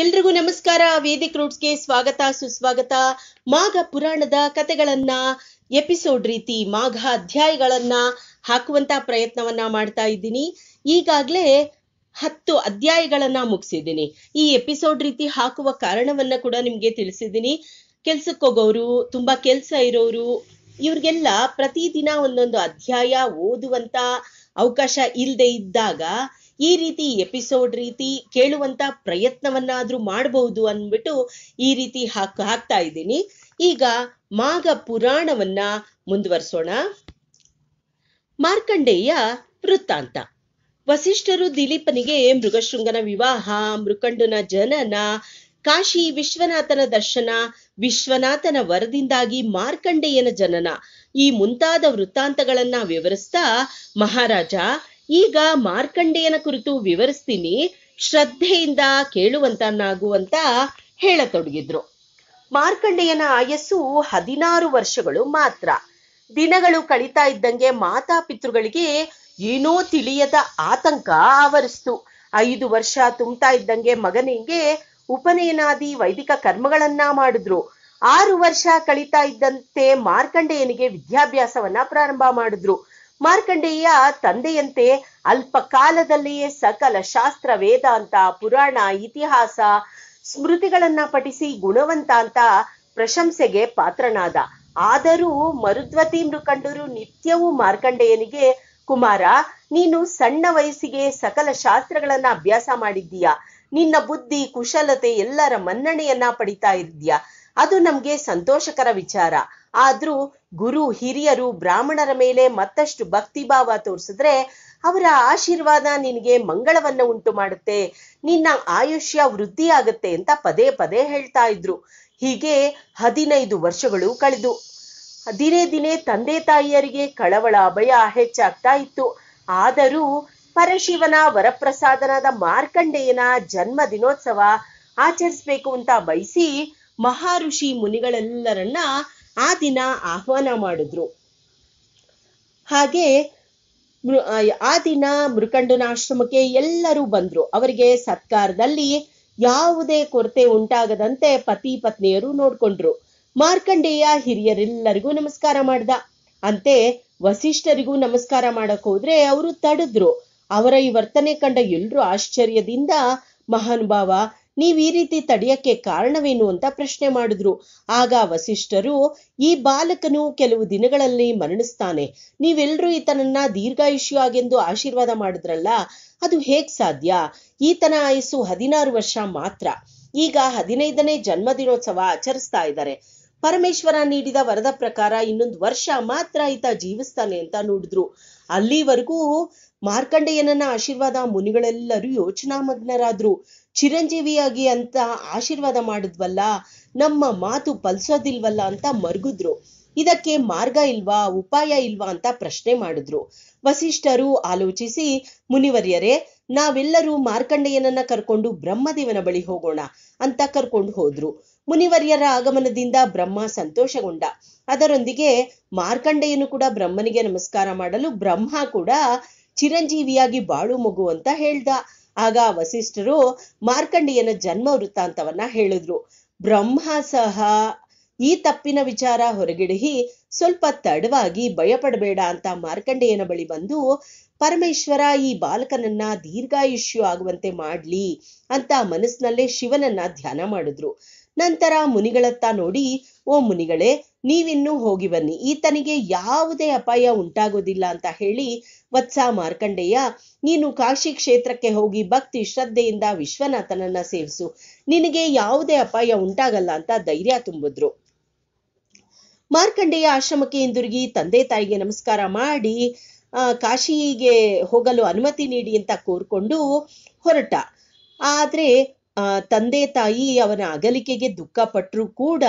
ಎಲ್ರಿಗೂ ನಮಸ್ಕಾರ ವೇದಿಕ್ ರೂಟ್ಸ್ಗೆ ಸ್ವಾಗತ ಸುಸ್ವಾಗತ ಮಾಘ ಪುರಾಣದ ಕತೆಗಳನ್ನ ಎಪಿಸೋಡ್ ರೀತಿ ಮಾಘ ಅಧ್ಯಾಯಗಳನ್ನ ಹಾಕುವಂತ ಪ್ರಯತ್ನವನ್ನ ಮಾಡ್ತಾ ಇದ್ದೀನಿ ಈಗಾಗ್ಲೇ ಹತ್ತು ಅಧ್ಯಾಯಗಳನ್ನ ಮುಗಿಸಿದ್ದೀನಿ ಈ ಎಪಿಸೋಡ್ ರೀತಿ ಹಾಕುವ ಕಾರಣವನ್ನ ಕೂಡ ನಿಮ್ಗೆ ತಿಳಿಸಿದ್ದೀನಿ ಕೆಲ್ಸಕ್ಕೋಗೋರು ತುಂಬಾ ಕೆಲ್ಸ ಇರೋರು ಇವ್ರಿಗೆಲ್ಲ ಪ್ರತಿದಿನ ಒಂದೊಂದು ಅಧ್ಯಾಯ ಓದುವಂತ ಅವಕಾಶ ಇಲ್ಲದೆ ಇದ್ದಾಗ ಈ ರೀತಿ ಎಪಿಸೋಡ್ ರೀತಿ ಕೇಳುವಂತ ಪ್ರಯತ್ನವನ್ನಾದ್ರೂ ಮಾಡಬಹುದು ಅಂದ್ಬಿಟ್ಟು ಈ ರೀತಿ ಹಾಕ್ ಹಾಕ್ತಾ ಇದ್ದೀನಿ ಈಗ ಮಾಘ ಪುರಾಣವನ್ನ ಮುಂದುವರಿಸೋಣ ಮಾರ್ಕಂಡೇಯ ವೃತ್ತಾಂತ ವಸಿಷ್ಠರು ದಿಲೀಪನಿಗೆ ಮೃಗಶೃಂಗನ ವಿವಾಹ ಮೃಕಂಡನ ಜನನ ಕಾಶಿ ವಿಶ್ವನಾಥನ ದರ್ಶನ ವಿಶ್ವನಾಥನ ವರದಿಂದಾಗಿ ಮಾರ್ಕಂಡೇಯನ ಜನನ ಈ ಮುಂತಾದ ವೃತ್ತಾಂತಗಳನ್ನ ವಿವರಿಸ್ತಾ ಮಹಾರಾಜ ಈಗ ಮಾರ್ಕಂಡೆಯನ ಕುರಿತು ವಿವರಿಸ್ತೀನಿ ಶ್ರದ್ಧೆಯಿಂದ ಕೇಳುವಂತನಾಗುವಂತ ಹೇಳತೊಡಗಿದ್ರು ಮಾರ್ಕಂಡೆಯನ ಆಯಸ್ಸು ಹದಿನಾರು ವರ್ಷಗಳು ಮಾತ್ರ ದಿನಗಳು ಕಳೀತಾ ಇದ್ದಂಗೆ ಪಿತೃಗಳಿಗೆ ಏನೋ ತಿಳಿಯದ ಆತಂಕ ಆವರಿಸ್ತು ಐದು ವರ್ಷ ತುಂಬ್ತಾ ಇದ್ದಂಗೆ ಮಗನಿಗೆ ಉಪನಯನಾದಿ ವೈದಿಕ ಕರ್ಮಗಳನ್ನ ಮಾಡಿದ್ರು ಆರು ವರ್ಷ ಕಳೀತಾ ಇದ್ದಂತೆ ಮಾರ್ಕಂಡೇಯನಿಗೆ ವಿದ್ಯಾಭ್ಯಾಸವನ್ನ ಪ್ರಾರಂಭ ಮಾಡಿದ್ರು ಮಾರ್ಕಂಡೇಯ ತಂದೆಯಂತೆ ಕಾಲದಲ್ಲಿಯೇ ಸಕಲ ಶಾಸ್ತ್ರ ವೇದಾಂತ ಪುರಾಣ ಇತಿಹಾಸ ಸ್ಮೃತಿಗಳನ್ನ ಪಠಿಸಿ ಗುಣವಂತ ಅಂತ ಪ್ರಶಂಸೆಗೆ ಪಾತ್ರನಾದ ಆದರೂ ಮರುದ್ವತಿ ಮೃಕಂಡರು ನಿತ್ಯವೂ ಮಾರ್ಕಂಡೇಯನಿಗೆ ಕುಮಾರ ನೀನು ಸಣ್ಣ ವಯಸ್ಸಿಗೆ ಸಕಲ ಶಾಸ್ತ್ರಗಳನ್ನ ಅಭ್ಯಾಸ ಮಾಡಿದ್ದೀಯಾ ನಿನ್ನ ಬುದ್ಧಿ ಕುಶಲತೆ ಎಲ್ಲರ ಮನ್ನಣೆಯನ್ನ ಪಡಿತಾ ಇದ್ದೀಯಾ ಅದು ನಮ್ಗೆ ಸಂತೋಷಕರ ವಿಚಾರ ಆದ್ರೂ ಗುರು ಹಿರಿಯರು ಬ್ರಾಹ್ಮಣರ ಮೇಲೆ ಮತ್ತಷ್ಟು ಭಕ್ತಿಭಾವ ತೋರಿಸಿದ್ರೆ ಅವರ ಆಶೀರ್ವಾದ ನಿನಗೆ ಮಂಗಳವನ್ನ ಉಂಟು ಮಾಡುತ್ತೆ ನಿನ್ನ ಆಯುಷ್ಯ ವೃದ್ಧಿಯಾಗುತ್ತೆ ಅಂತ ಪದೇ ಪದೇ ಹೇಳ್ತಾ ಇದ್ರು ಹೀಗೆ ಹದಿನೈದು ವರ್ಷಗಳು ಕಳೆದು ದಿನೇ ದಿನೇ ತಂದೆ ತಾಯಿಯರಿಗೆ ಕಳವಳ ಭಯ ಹೆಚ್ಚಾಗ್ತಾ ಇತ್ತು ಆದರೂ ಪರಶಿವನ ವರಪ್ರಸಾದನದ ಮಾರ್ಕಂಡೇಯನ ಜನ್ಮ ದಿನೋತ್ಸವ ಆಚರಿಸ್ಬೇಕು ಅಂತ ಬಯಸಿ ಮಹಾ ಋಷಿ ಮುನಿಗಳೆಲ್ಲರನ್ನ ಆ ದಿನ ಆಹ್ವಾನ ಮಾಡಿದ್ರು ಹಾಗೆ ಆ ದಿನ ಮೃಕಂಡನಾಶ್ರಮಕ್ಕೆ ಎಲ್ಲರೂ ಬಂದ್ರು ಅವರಿಗೆ ಸತ್ಕಾರದಲ್ಲಿ ಯಾವುದೇ ಕೊರತೆ ಉಂಟಾಗದಂತೆ ಪತಿ ಪತ್ನಿಯರು ನೋಡ್ಕೊಂಡ್ರು ಮಾರ್ಕಂಡೇಯ ಹಿರಿಯರೆಲ್ಲರಿಗೂ ನಮಸ್ಕಾರ ಮಾಡ್ದ ಅಂತೆ ವಸಿಷ್ಠರಿಗೂ ನಮಸ್ಕಾರ ಮಾಡಕ್ ಹೋದ್ರೆ ಅವರು ತಡದ್ರು ಅವರ ಈ ವರ್ತನೆ ಕಂಡ ಎಲ್ರು ಆಶ್ಚರ್ಯದಿಂದ ಮಹಾನುಭಾವ ನೀವು ಈ ರೀತಿ ತಡೆಯಕ್ಕೆ ಕಾರಣವೇನು ಅಂತ ಪ್ರಶ್ನೆ ಮಾಡಿದ್ರು ಆಗ ವಸಿಷ್ಠರು ಈ ಬಾಲಕನು ಕೆಲವು ದಿನಗಳಲ್ಲಿ ಮರಣಿಸ್ತಾನೆ ನೀವೆಲ್ಲರೂ ಈತನನ್ನ ದೀರ್ಘಾಯುಷ್ಯವಾಗೆಂದು ಆಶೀರ್ವಾದ ಮಾಡಿದ್ರಲ್ಲ ಅದು ಹೇಗ್ ಸಾಧ್ಯ ಈತನ ಆಯಸ್ಸು ಹದಿನಾರು ವರ್ಷ ಮಾತ್ರ ಈಗ ಹದಿನೈದನೇ ಜನ್ಮದಿನೋತ್ಸವ ಆಚರಿಸ್ತಾ ಇದ್ದಾರೆ ಪರಮೇಶ್ವರ ನೀಡಿದ ವರದ ಪ್ರಕಾರ ಇನ್ನೊಂದು ವರ್ಷ ಮಾತ್ರ ಈತ ಜೀವಿಸ್ತಾನೆ ಅಂತ ನೋಡಿದ್ರು ಅಲ್ಲಿವರೆಗೂ ಮಾರ್ಕಂಡೆಯನನ್ನ ಆಶೀರ್ವಾದ ಮುನಿಗಳೆಲ್ಲರೂ ಯೋಚನಾ ಮಗ್ನರಾದ್ರು ಚಿರಂಜೀವಿಯಾಗಿ ಅಂತ ಆಶೀರ್ವಾದ ಮಾಡಿದ್ವಲ್ಲ ನಮ್ಮ ಮಾತು ಪಲ್ಸೋದಿಲ್ವಲ್ಲ ಅಂತ ಮರುಗಿದ್ರು ಇದಕ್ಕೆ ಮಾರ್ಗ ಇಲ್ವಾ ಉಪಾಯ ಇಲ್ವಾ ಅಂತ ಪ್ರಶ್ನೆ ಮಾಡಿದ್ರು ವಸಿಷ್ಠರು ಆಲೋಚಿಸಿ ಮುನಿವರ್ಯರೇ ನಾವೆಲ್ಲರೂ ಮಾರ್ಕಂಡೆಯನನ್ನ ಕರ್ಕೊಂಡು ಬ್ರಹ್ಮದೇವನ ಬಳಿ ಹೋಗೋಣ ಅಂತ ಕರ್ಕೊಂಡು ಹೋದ್ರು ಮುನಿವರ್ಯರ ಆಗಮನದಿಂದ ಬ್ರಹ್ಮ ಸಂತೋಷಗೊಂಡ ಅದರೊಂದಿಗೆ ಮಾರ್ಕಂಡೆಯನ್ನು ಕೂಡ ಬ್ರಹ್ಮನಿಗೆ ನಮಸ್ಕಾರ ಮಾಡಲು ಬ್ರಹ್ಮ ಕೂಡ ಚಿರಂಜೀವಿಯಾಗಿ ಬಾಳು ಮಗು ಅಂತ ಹೇಳ್ದ ಆಗ ವಸಿಷ್ಠರು ಮಾರ್ಕಂಡಿಯನ ಜನ್ಮ ವೃತ್ತಾಂತವನ್ನ ಹೇಳಿದ್ರು ಬ್ರಹ್ಮ ಸಹ ಈ ತಪ್ಪಿನ ವಿಚಾರ ಹೊರಗಿಡಿಹಿ ಸ್ವಲ್ಪ ತಡವಾಗಿ ಭಯಪಡಬೇಡ ಅಂತ ಮಾರ್ಕಂಡೆಯನ ಬಳಿ ಬಂದು ಪರಮೇಶ್ವರ ಈ ಬಾಲಕನನ್ನ ದೀರ್ಘಾಯುಷ್ಯು ಆಗುವಂತೆ ಮಾಡ್ಲಿ ಅಂತ ಮನಸ್ಸಿನಲ್ಲೇ ಶಿವನನ್ನ ಧ್ಯಾನ ಮಾಡಿದ್ರು ನಂತರ ಮುನಿಗಳತ್ತ ನೋಡಿ ಓ ಮುನಿಗಳೇ ನೀವಿನ್ನೂ ಹೋಗಿ ಬನ್ನಿ ಈತನಿಗೆ ಯಾವುದೇ ಅಪಾಯ ಉಂಟಾಗೋದಿಲ್ಲ ಅಂತ ಹೇಳಿ ವತ್ಸ ಮಾರ್ಕಂಡೆಯ ನೀನು ಕಾಶಿ ಕ್ಷೇತ್ರಕ್ಕೆ ಹೋಗಿ ಭಕ್ತಿ ಶ್ರದ್ಧೆಯಿಂದ ವಿಶ್ವನಾಥನನ್ನ ಸೇವಿಸು ನಿನಗೆ ಯಾವುದೇ ಅಪಾಯ ಉಂಟಾಗಲ್ಲ ಅಂತ ಧೈರ್ಯ ತುಂಬಿದ್ರು ಮಾರ್ಕಂಡೆಯ ಆಶ್ರಮಕ್ಕೆ ಹಿಂದಿರುಗಿ ತಂದೆ ತಾಯಿಗೆ ನಮಸ್ಕಾರ ಮಾಡಿ ಆ ಕಾಶಿಗೆ ಹೋಗಲು ಅನುಮತಿ ನೀಡಿ ಅಂತ ಕೋರ್ಕೊಂಡು ಹೊರಟ ಆದ್ರೆ ಆ ತಂದೆ ತಾಯಿ ಅವನ ಅಗಲಿಕೆಗೆ ದುಃಖ ಪಟ್ರು ಕೂಡ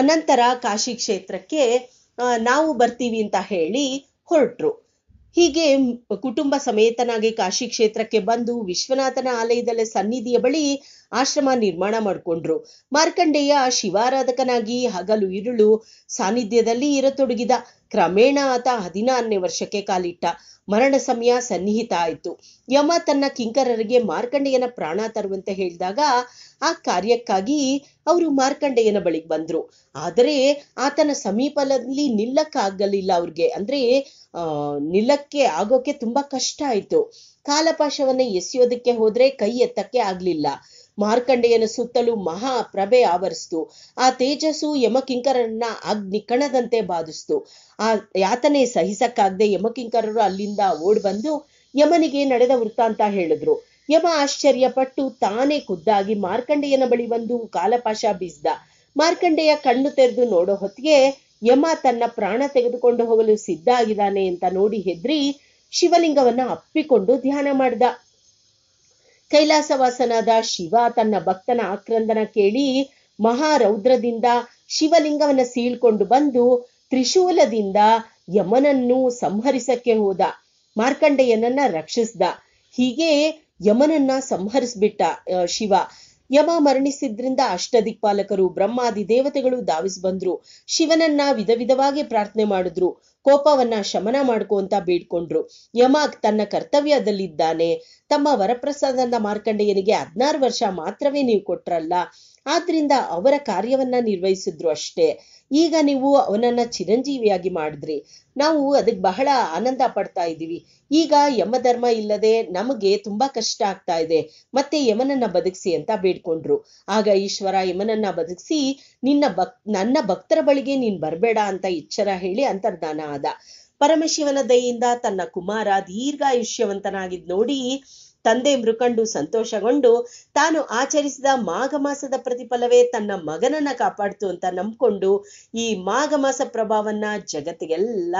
ಅನಂತರ ಕಾಶಿ ಕ್ಷೇತ್ರಕ್ಕೆ ನಾವು ಬರ್ತೀವಿ ಅಂತ ಹೇಳಿ ಹೊರಟ್ರು ಹೀಗೆ ಕುಟುಂಬ ಸಮೇತನಾಗಿ ಕಾಶಿ ಕ್ಷೇತ್ರಕ್ಕೆ ಬಂದು ವಿಶ್ವನಾಥನ ಆಲಯದಲ್ಲಿ ಸನ್ನಿಧಿಯ ಬಳಿ ಆಶ್ರಮ ನಿರ್ಮಾಣ ಮಾಡಿಕೊಂಡ್ರು ಮಾರ್ಕಂಡೇಯ ಶಿವಾರಾಧಕನಾಗಿ ಹಗಲು ಇರುಳು ಸಾನ್ನಿಧ್ಯದಲ್ಲಿ ಇರತೊಡಗಿದ ಕ್ರಮೇಣ ಆತ ಹದಿನಾರನೇ ವರ್ಷಕ್ಕೆ ಕಾಲಿಟ್ಟ ಮರಣ ಸಮಯ ಸನ್ನಿಹಿತ ಆಯಿತು ಯಮ ತನ್ನ ಕಿಂಕರರಿಗೆ ಮಾರ್ಕಂಡೆಯನ ಪ್ರಾಣ ತರುವಂತೆ ಹೇಳಿದಾಗ ಆ ಕಾರ್ಯಕ್ಕಾಗಿ ಅವರು ಮಾರ್ಕಂಡೆಯನ ಬಳಿಗೆ ಬಂದ್ರು ಆದರೆ ಆತನ ಸಮೀಪದಲ್ಲಿ ನಿಲ್ಲಕ್ಕಾಗಲಿಲ್ಲ ಅವ್ರಿಗೆ ಅಂದ್ರೆ ಆ ನಿಲ್ಲಕ್ಕೆ ಆಗೋಕೆ ತುಂಬಾ ಕಷ್ಟ ಆಯ್ತು ಕಾಲಪಾಶವನ್ನ ಎಸೆಯೋದಕ್ಕೆ ಹೋದ್ರೆ ಕೈ ಎತ್ತಕ್ಕೆ ಆಗ್ಲಿಲ್ಲ ಮಾರ್ಕಂಡೆಯನ ಸುತ್ತಲೂ ಮಹಾ ಪ್ರಭೆ ಆವರಿಸ್ತು ಆ ತೇಜಸ್ಸು ಯಮಕಿಂಕರನ್ನ ಅಗ್ನಿ ಕಣದಂತೆ ಬಾಧಿಸ್ತು ಆ ಯಾತನೆ ಸಹಿಸಕ್ಕಾಗದೆ ಯಮಕಿಂಕರರು ಅಲ್ಲಿಂದ ಓಡ್ ಬಂದು ಯಮನಿಗೆ ನಡೆದ ವೃತ್ತಾಂತ ಹೇಳಿದ್ರು ಯಮ ಆಶ್ಚರ್ಯಪಟ್ಟು ತಾನೇ ಖುದ್ದಾಗಿ ಮಾರ್ಕಂಡೆಯನ ಬಳಿ ಬಂದು ಕಾಲಪಾಶ ಬೀಸ್ದ ಮಾರ್ಕಂಡೆಯ ಕಣ್ಣು ತೆರೆದು ನೋಡೋ ಹೊತ್ತಿಗೆ ಯಮ ತನ್ನ ಪ್ರಾಣ ತೆಗೆದುಕೊಂಡು ಹೋಗಲು ಸಿದ್ಧ ಆಗಿದ್ದಾನೆ ಅಂತ ನೋಡಿ ಹೆದ್ರಿ ಶಿವಲಿಂಗವನ್ನ ಅಪ್ಪಿಕೊಂಡು ಧ್ಯಾನ ಮಾಡ್ದ ಕೈಲಾಸವಾಸನಾದ ಶಿವ ತನ್ನ ಭಕ್ತನ ಆಕ್ರಂದನ ಕೇಳಿ ಮಹಾರೌದ್ರದಿಂದ ಶಿವಲಿಂಗವನ್ನ ಸೀಳ್ಕೊಂಡು ಬಂದು ತ್ರಿಶೂಲದಿಂದ ಯಮನನ್ನು ಸಂಹರಿಸಕ್ಕೆ ಹೋದ ಮಾರ್ಕಂಡೆಯನನ್ನ ರಕ್ಷಿಸ್ದ ಹೀಗೆ ಯಮನನ್ನ ಸಂಹರಿಸ್ಬಿಟ್ಟ ಶಿವ ಯಮ ಮರಣಿಸಿದ್ರಿಂದ ಅಷ್ಟದಿಕ್ಪಾಲಕರು ಬ್ರಹ್ಮಾದಿ ದೇವತೆಗಳು ಧಾವಿಸಿ ಬಂದ್ರು ಶಿವನನ್ನ ವಿಧ ವಿಧವಾಗಿ ಪ್ರಾರ್ಥನೆ ಮಾಡಿದ್ರು ಕೋಪವನ್ನ ಶಮನ ಮಾಡ್ಕೋ ಅಂತ ಬೇಡ್ಕೊಂಡ್ರು ಯಮ ತನ್ನ ಕರ್ತವ್ಯದಲ್ಲಿದ್ದಾನೆ ತಮ್ಮ ವರಪ್ರಸಾದನ ಮಾರ್ಕಂಡೆಯನಿಗೆ ಹದ್ನಾರು ವರ್ಷ ಮಾತ್ರವೇ ನೀವು ಕೊಟ್ರಲ್ಲ ಆದ್ರಿಂದ ಅವರ ಕಾರ್ಯವನ್ನ ನಿರ್ವಹಿಸಿದ್ರು ಅಷ್ಟೇ ಈಗ ನೀವು ಅವನನ್ನ ಚಿರಂಜೀವಿಯಾಗಿ ಮಾಡಿದ್ರಿ ನಾವು ಅದಕ್ಕೆ ಬಹಳ ಆನಂದ ಪಡ್ತಾ ಇದ್ದೀವಿ ಈಗ ಯಮಧರ್ಮ ಇಲ್ಲದೆ ನಮಗೆ ತುಂಬಾ ಕಷ್ಟ ಆಗ್ತಾ ಇದೆ ಮತ್ತೆ ಯಮನನ್ನ ಬದುಕಿಸಿ ಅಂತ ಬೇಡ್ಕೊಂಡ್ರು ಆಗ ಈಶ್ವರ ಯಮನನ್ನ ಬದುಕಿಸಿ ನಿನ್ನ ಭಕ್ ನನ್ನ ಭಕ್ತರ ಬಳಿಗೆ ನೀನ್ ಬರಬೇಡ ಅಂತ ಎಚ್ಚರ ಹೇಳಿ ಅಂತರ್ಧಾನ ಆದ ಪರಮಶಿವನ ದಯೆಯಿಂದ ತನ್ನ ಕುಮಾರ ದೀರ್ಘಾಯುಷ್ಯವಂತನಾಗಿದ್ ನೋಡಿ ತಂದೆ ಮೃಕಂಡು ಸಂತೋಷಗೊಂಡು ತಾನು ಆಚರಿಸಿದ ಮಾಘ ಮಾಸದ ಪ್ರತಿಫಲವೇ ತನ್ನ ಮಗನನ್ನ ಕಾಪಾಡ್ತು ಅಂತ ನಂಬ್ಕೊಂಡು ಈ ಮಾಘ ಪ್ರಭಾವನ್ನ ಜಗತ್ತಿಗೆಲ್ಲ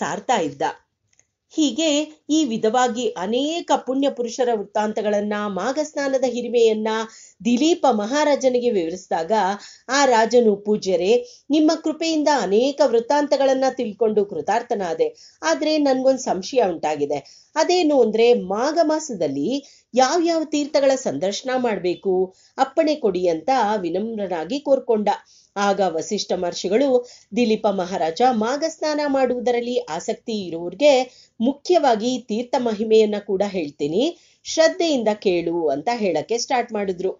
ಸಾರ್ತಾ ಇದ್ದ ಹೀಗೆ ಈ ವಿಧವಾಗಿ ಅನೇಕ ಪುಣ್ಯ ಪುರುಷರ ವೃತ್ತಾಂತಗಳನ್ನ ಮಾಘಸ್ನಾನದ ಹಿರಿಮೆಯನ್ನ ದಿಲೀಪ ಮಹಾರಾಜನಿಗೆ ವಿವರಿಸಿದಾಗ ಆ ರಾಜನು ಪೂಜ್ಯರೇ ನಿಮ್ಮ ಕೃಪೆಯಿಂದ ಅನೇಕ ವೃತ್ತಾಂತಗಳನ್ನ ತಿಳ್ಕೊಂಡು ಕೃತಾರ್ಥನಾದೆ ಆದ್ರೆ ನನ್ಗೊಂದು ಸಂಶಯ ಉಂಟಾಗಿದೆ ಅದೇನು ಅಂದ್ರೆ ಮಾಘ ಮಾಸದಲ್ಲಿ ಯಾವ ಯಾವ ತೀರ್ಥಗಳ ಸಂದರ್ಶನ ಮಾಡಬೇಕು ಅಪ್ಪಣೆ ಕೊಡಿ ಅಂತ ವಿನಮ್ರನಾಗಿ ಕೋರ್ಕೊಂಡ ಆಗ ವಸಿಷ್ಠ ಮಹರ್ಷಿಗಳು ದಿಲೀಪ ಮಹಾರಾಜ ಸ್ನಾನ ಮಾಡುವುದರಲ್ಲಿ ಆಸಕ್ತಿ ಇರುವವ್ರಿಗೆ ಮುಖ್ಯವಾಗಿ ತೀರ್ಥ ಮಹಿಮೆಯನ್ನ ಕೂಡ ಹೇಳ್ತೀನಿ ಶ್ರದ್ಧೆಯಿಂದ ಕೇಳು ಅಂತ ಹೇಳಕ್ಕೆ ಸ್ಟಾರ್ಟ್ ಮಾಡಿದ್ರು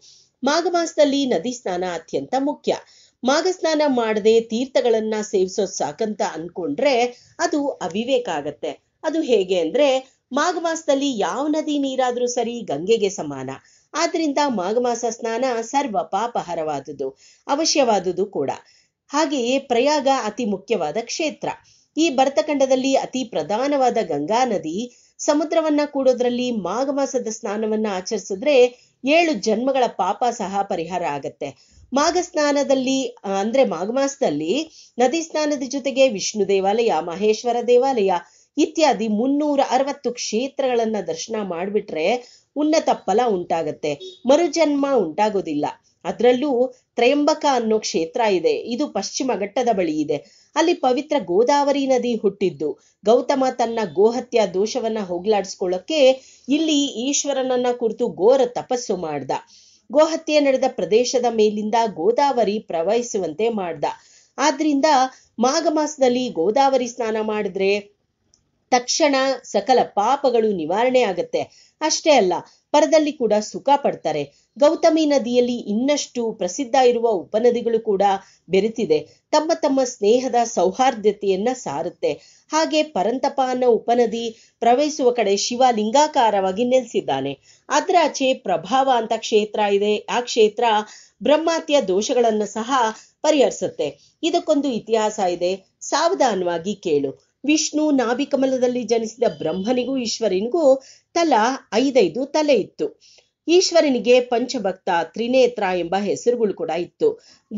ಮಾಘ ಮಾಸದಲ್ಲಿ ನದಿ ಸ್ನಾನ ಅತ್ಯಂತ ಮುಖ್ಯ ಮಾಘ ಸ್ನಾನ ಮಾಡದೆ ತೀರ್ಥಗಳನ್ನ ಸೇವಿಸೋದ್ ಸಾಕಂತ ಅನ್ಕೊಂಡ್ರೆ ಅದು ಅವಿವೇಕ ಆಗತ್ತೆ ಅದು ಹೇಗೆ ಅಂದ್ರೆ ಮಾಘ ಮಾಸದಲ್ಲಿ ಯಾವ ನದಿ ನೀರಾದ್ರೂ ಸರಿ ಗಂಗೆಗೆ ಸಮಾನ ಆದ್ರಿಂದ ಮಾಘ ಮಾಸ ಸ್ನಾನ ಸರ್ವ ಪಾಪಹರವಾದುದು ಅವಶ್ಯವಾದುದು ಕೂಡ ಹಾಗೆಯೇ ಪ್ರಯಾಗ ಅತಿ ಮುಖ್ಯವಾದ ಕ್ಷೇತ್ರ ಈ ಭರತಖಂಡದಲ್ಲಿ ಅತಿ ಪ್ರಧಾನವಾದ ಗಂಗಾ ನದಿ ಸಮುದ್ರವನ್ನ ಕೂಡೋದ್ರಲ್ಲಿ ಮಾಘ ಸ್ನಾನವನ್ನ ಆಚರಿಸಿದ್ರೆ ಏಳು ಜನ್ಮಗಳ ಪಾಪ ಸಹ ಪರಿಹಾರ ಆಗತ್ತೆ ಮಾಘ ಸ್ನಾನದಲ್ಲಿ ಅಂದ್ರೆ ಮಾಘ ಮಾಸದಲ್ಲಿ ನದಿ ಸ್ನಾನದ ಜೊತೆಗೆ ವಿಷ್ಣು ದೇವಾಲಯ ಮಹೇಶ್ವರ ದೇವಾಲಯ ಇತ್ಯಾದಿ ಮುನ್ನೂರ ಅರವತ್ತು ಕ್ಷೇತ್ರಗಳನ್ನ ದರ್ಶನ ಮಾಡಿಬಿಟ್ರೆ ಉನ್ನತ ಫಲ ಉಂಟಾಗತ್ತೆ ಮರುಜನ್ಮ ಉಂಟಾಗೋದಿಲ್ಲ ಅದರಲ್ಲೂ ತ್ರಯಂಬಕ ಅನ್ನೋ ಕ್ಷೇತ್ರ ಇದೆ ಇದು ಪಶ್ಚಿಮ ಘಟ್ಟದ ಬಳಿ ಇದೆ ಅಲ್ಲಿ ಪವಿತ್ರ ಗೋದಾವರಿ ನದಿ ಹುಟ್ಟಿದ್ದು ಗೌತಮ ತನ್ನ ಗೋಹತ್ಯ ದೋಷವನ್ನ ಹೋಗ್ಲಾಡಿಸ್ಕೊಳ್ಳೋಕೆ ಇಲ್ಲಿ ಈಶ್ವರನನ್ನ ಕುರಿತು ಘೋರ ತಪಸ್ಸು ಮಾಡ್ದ ಗೋಹತ್ಯೆ ನಡೆದ ಪ್ರದೇಶದ ಮೇಲಿಂದ ಗೋದಾವರಿ ಪ್ರವಹಿಸುವಂತೆ ಮಾಡ್ದ ಆದ್ರಿಂದ ಮಾಘ ಮಾಸದಲ್ಲಿ ಗೋದಾವರಿ ಸ್ನಾನ ಮಾಡಿದ್ರೆ ತಕ್ಷಣ ಸಕಲ ಪಾಪಗಳು ನಿವಾರಣೆ ಆಗತ್ತೆ ಅಷ್ಟೇ ಅಲ್ಲ ಪರದಲ್ಲಿ ಕೂಡ ಸುಖ ಪಡ್ತಾರೆ ಗೌತಮಿ ನದಿಯಲ್ಲಿ ಇನ್ನಷ್ಟು ಪ್ರಸಿದ್ಧ ಇರುವ ಉಪನದಿಗಳು ಕೂಡ ಬೆರೆತಿದೆ ತಮ್ಮ ತಮ್ಮ ಸ್ನೇಹದ ಸೌಹಾರ್ದತೆಯನ್ನ ಸಾರುತ್ತೆ ಹಾಗೆ ಪರಂತಪ ಅನ್ನೋ ಉಪನದಿ ಪ್ರವೇಶಿಸುವ ಕಡೆ ಶಿವ ಲಿಂಗಾಕಾರವಾಗಿ ನೆಲೆಸಿದ್ದಾನೆ ಆಚೆ ಪ್ರಭಾವ ಅಂತ ಕ್ಷೇತ್ರ ಇದೆ ಆ ಕ್ಷೇತ್ರ ಬ್ರಹ್ಮಾತ್ಯ ದೋಷಗಳನ್ನು ಸಹ ಪರಿಹರಿಸುತ್ತೆ ಇದಕ್ಕೊಂದು ಇತಿಹಾಸ ಇದೆ ಸಾವಧಾನವಾಗಿ ಕೇಳು ವಿಷ್ಣು ನಾಭಿಕಮಲದಲ್ಲಿ ಜನಿಸಿದ ಬ್ರಹ್ಮನಿಗೂ ಈಶ್ವರನಿಗೂ ತಲಾ ಐದೈದು ತಲೆ ಇತ್ತು ಈಶ್ವರನಿಗೆ ಪಂಚಭಕ್ತ ತ್ರಿನೇತ್ರ ಎಂಬ ಹೆಸರುಗಳು ಕೂಡ ಇತ್ತು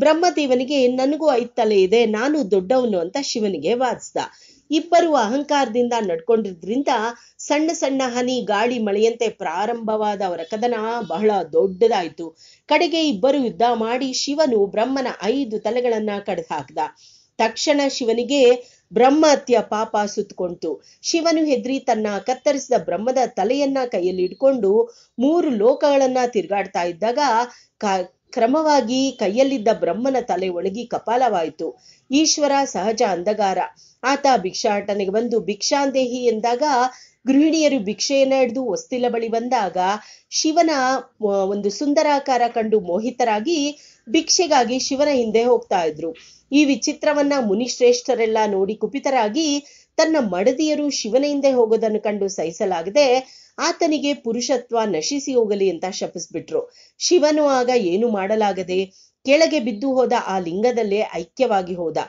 ಬ್ರಹ್ಮದೇವನಿಗೆ ನನಗೂ ಐದ್ ತಲೆ ಇದೆ ನಾನು ದೊಡ್ಡವನು ಅಂತ ಶಿವನಿಗೆ ವಾದಿಸ್ದ ಇಬ್ಬರು ಅಹಂಕಾರದಿಂದ ನಡ್ಕೊಂಡಿದ್ರಿಂದ ಸಣ್ಣ ಸಣ್ಣ ಹನಿ ಗಾಳಿ ಮಳೆಯಂತೆ ಪ್ರಾರಂಭವಾದ ಅವರ ಕದನ ಬಹಳ ದೊಡ್ಡದಾಯಿತು ಕಡೆಗೆ ಇಬ್ಬರು ಯುದ್ಧ ಮಾಡಿ ಶಿವನು ಬ್ರಹ್ಮನ ಐದು ತಲೆಗಳನ್ನ ಕಡೆದು ಹಾಕ್ದ ತಕ್ಷಣ ಶಿವನಿಗೆ ಬ್ರಹ್ಮಹತ್ಯ ಪಾಪ ಸುತ್ತುಕೊಂತು ಶಿವನು ಹೆದ್ರಿ ತನ್ನ ಕತ್ತರಿಸಿದ ಬ್ರಹ್ಮದ ತಲೆಯನ್ನ ಕೈಯಲ್ಲಿ ಇಟ್ಕೊಂಡು ಮೂರು ಲೋಕಗಳನ್ನ ತಿರುಗಾಡ್ತಾ ಇದ್ದಾಗ ಕ ಕ್ರಮವಾಗಿ ಕೈಯಲ್ಲಿದ್ದ ಬ್ರಹ್ಮನ ತಲೆ ಒಳಗಿ ಕಪಾಲವಾಯಿತು ಈಶ್ವರ ಸಹಜ ಅಂಧಗಾರ ಆತ ಭಿಕ್ಷಾಟನೆಗೆ ಬಂದು ಭಿಕ್ಷಾಂದೇಹಿ ಎಂದಾಗ ಗೃಹಿಣಿಯರು ಭಿಕ್ಷೆಯನ್ನ ಹಿಡಿದು ಹೊಸ್ತಿಲ ಬಳಿ ಬಂದಾಗ ಶಿವನ ಒಂದು ಸುಂದರಾಕಾರ ಕಂಡು ಮೋಹಿತರಾಗಿ ಭಿಕ್ಷೆಗಾಗಿ ಶಿವನ ಹಿಂದೆ ಹೋಗ್ತಾ ಇದ್ರು ಈ ವಿಚಿತ್ರವನ್ನ ಮುನಿಶ್ರೇಷ್ಠರೆಲ್ಲ ನೋಡಿ ಕುಪಿತರಾಗಿ ತನ್ನ ಮಡದಿಯರು ಶಿವನ ಹಿಂದೆ ಹೋಗೋದನ್ನು ಕಂಡು ಸಹಿಸಲಾಗದೆ ಆತನಿಗೆ ಪುರುಷತ್ವ ನಶಿಸಿ ಹೋಗಲಿ ಅಂತ ಶಪಿಸ್ಬಿಟ್ರು ಶಿವನು ಆಗ ಏನು ಮಾಡಲಾಗದೆ ಕೆಳಗೆ ಬಿದ್ದು ಹೋದ ಆ ಲಿಂಗದಲ್ಲೇ ಐಕ್ಯವಾಗಿ ಹೋದ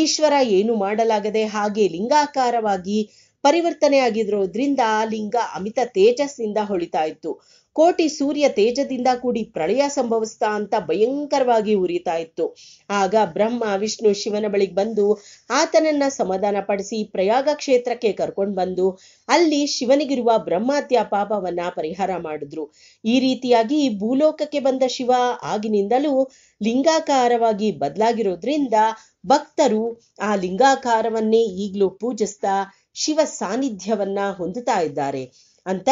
ಈಶ್ವರ ಏನು ಮಾಡಲಾಗದೆ ಹಾಗೆ ಲಿಂಗಾಕಾರವಾಗಿ ಪರಿವರ್ತನೆ ಆಗಿದ್ರೋದ್ರಿಂದ ಆ ಲಿಂಗ ಅಮಿತ ತೇಜಸ್ಸಿಂದ ಹೊಳಿತಾ ಇತ್ತು ಕೋಟಿ ಸೂರ್ಯ ತೇಜದಿಂದ ಕೂಡಿ ಪ್ರಳಯ ಸಂಭವಿಸ್ತಾ ಅಂತ ಭಯಂಕರವಾಗಿ ಉರಿತಾ ಇತ್ತು ಆಗ ಬ್ರಹ್ಮ ವಿಷ್ಣು ಶಿವನ ಬಳಿಗೆ ಬಂದು ಆತನನ್ನ ಸಮಾಧಾನ ಪಡಿಸಿ ಪ್ರಯಾಗ ಕ್ಷೇತ್ರಕ್ಕೆ ಕರ್ಕೊಂಡು ಬಂದು ಅಲ್ಲಿ ಶಿವನಿಗಿರುವ ಬ್ರಹ್ಮಾತ್ಯ ಪಾಪವನ್ನ ಪರಿಹಾರ ಮಾಡಿದ್ರು ಈ ರೀತಿಯಾಗಿ ಭೂಲೋಕಕ್ಕೆ ಬಂದ ಶಿವ ಆಗಿನಿಂದಲೂ ಲಿಂಗಾಕಾರವಾಗಿ ಬದಲಾಗಿರೋದ್ರಿಂದ ಭಕ್ತರು ಆ ಲಿಂಗಾಕಾರವನ್ನೇ ಈಗಲೂ ಪೂಜಿಸ್ತಾ ಶಿವ ಸಾನ್ನಿಧ್ಯವನ್ನ ಹೊಂದುತ್ತಾ ಇದ್ದಾರೆ ಅಂತ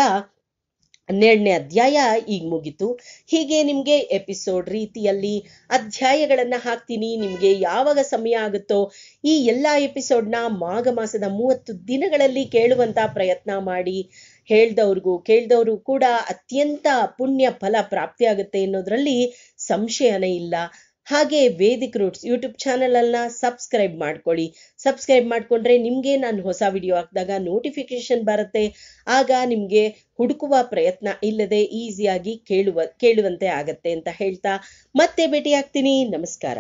ಹನ್ನೆರಡನೇ ಅಧ್ಯಾಯ ಈಗ ಮುಗಿತು ಹೀಗೆ ನಿಮಗೆ ಎಪಿಸೋಡ್ ರೀತಿಯಲ್ಲಿ ಅಧ್ಯಾಯಗಳನ್ನ ಹಾಕ್ತೀನಿ ನಿಮಗೆ ಯಾವಾಗ ಸಮಯ ಆಗುತ್ತೋ ಈ ಎಲ್ಲ ಎಪಿಸೋಡ್ನ ಮಾಘ ಮಾಸದ ಮೂವತ್ತು ದಿನಗಳಲ್ಲಿ ಕೇಳುವಂತ ಪ್ರಯತ್ನ ಮಾಡಿ ಹೇಳ್ದವ್ರಿಗೂ ಕೇಳ್ದವ್ರು ಕೂಡ ಅತ್ಯಂತ ಪುಣ್ಯ ಫಲ ಪ್ರಾಪ್ತಿಯಾಗುತ್ತೆ ಅನ್ನೋದ್ರಲ್ಲಿ ಸಂಶಯನೇ ಇಲ್ಲ ಹಾಗೆ ವೇದಿಕ್ ರೂಟ್ಸ್ ಯೂಟ್ಯೂಬ್ ಅನ್ನ ಸಬ್ಸ್ಕ್ರೈಬ್ ಮಾಡ್ಕೊಳ್ಳಿ ಸಬ್ಸ್ಕ್ರೈಬ್ ಮಾಡ್ಕೊಂಡ್ರೆ ನಿಮಗೆ ನಾನು ಹೊಸ ವಿಡಿಯೋ ಹಾಕಿದಾಗ ನೋಟಿಫಿಕೇಶನ್ ಬರುತ್ತೆ ಆಗ ನಿಮಗೆ ಹುಡುಕುವ ಪ್ರಯತ್ನ ಇಲ್ಲದೆ ಈಸಿಯಾಗಿ ಕೇಳುವ ಕೇಳುವಂತೆ ಆಗತ್ತೆ ಅಂತ ಹೇಳ್ತಾ ಮತ್ತೆ ಭೇಟಿಯಾಗ್ತೀನಿ ನಮಸ್ಕಾರ